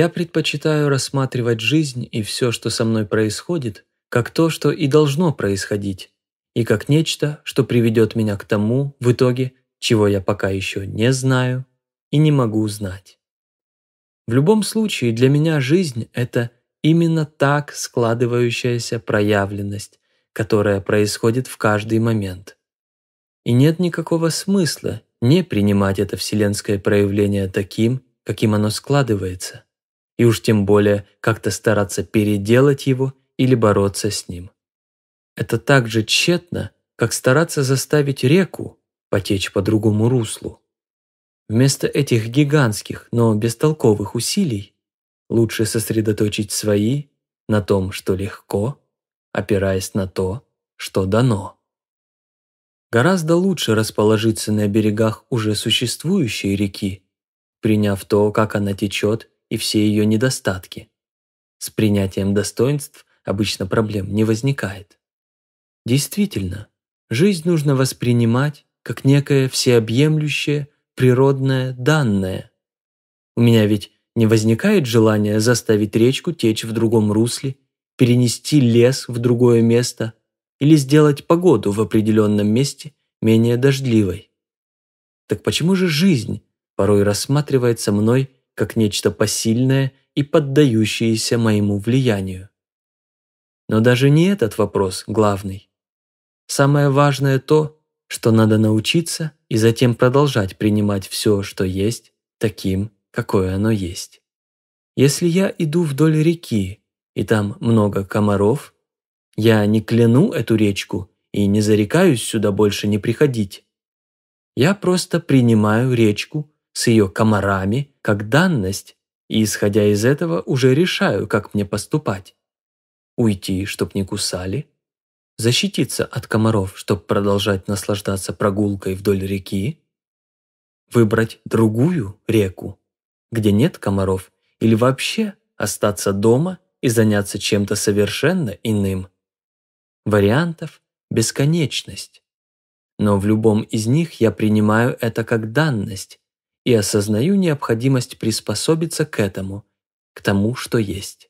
Я предпочитаю рассматривать жизнь и все, что со мной происходит, как то, что и должно происходить, и как нечто, что приведет меня к тому, в итоге, чего я пока еще не знаю и не могу знать. В любом случае, для меня жизнь – это именно так складывающаяся проявленность, которая происходит в каждый момент. И нет никакого смысла не принимать это вселенское проявление таким, каким оно складывается и уж тем более как-то стараться переделать его или бороться с ним. Это так же тщетно, как стараться заставить реку потечь по другому руслу. Вместо этих гигантских, но бестолковых усилий лучше сосредоточить свои на том, что легко, опираясь на то, что дано. Гораздо лучше расположиться на берегах уже существующей реки, приняв то, как она течет, и все ее недостатки. С принятием достоинств обычно проблем не возникает. Действительно, жизнь нужно воспринимать как некое всеобъемлющее природное данное. У меня ведь не возникает желания заставить речку течь в другом русле, перенести лес в другое место или сделать погоду в определенном месте менее дождливой. Так почему же жизнь порой рассматривается мной как нечто посильное и поддающееся моему влиянию. Но даже не этот вопрос главный. Самое важное то, что надо научиться и затем продолжать принимать все, что есть, таким, какое оно есть. Если я иду вдоль реки, и там много комаров, я не кляну эту речку и не зарекаюсь сюда больше не приходить. Я просто принимаю речку с ее комарами как данность, и, исходя из этого, уже решаю, как мне поступать. Уйти, чтоб не кусали, защититься от комаров, чтоб продолжать наслаждаться прогулкой вдоль реки, выбрать другую реку, где нет комаров, или вообще остаться дома и заняться чем-то совершенно иным. Вариантов – бесконечность. Но в любом из них я принимаю это как данность и осознаю необходимость приспособиться к этому, к тому, что есть.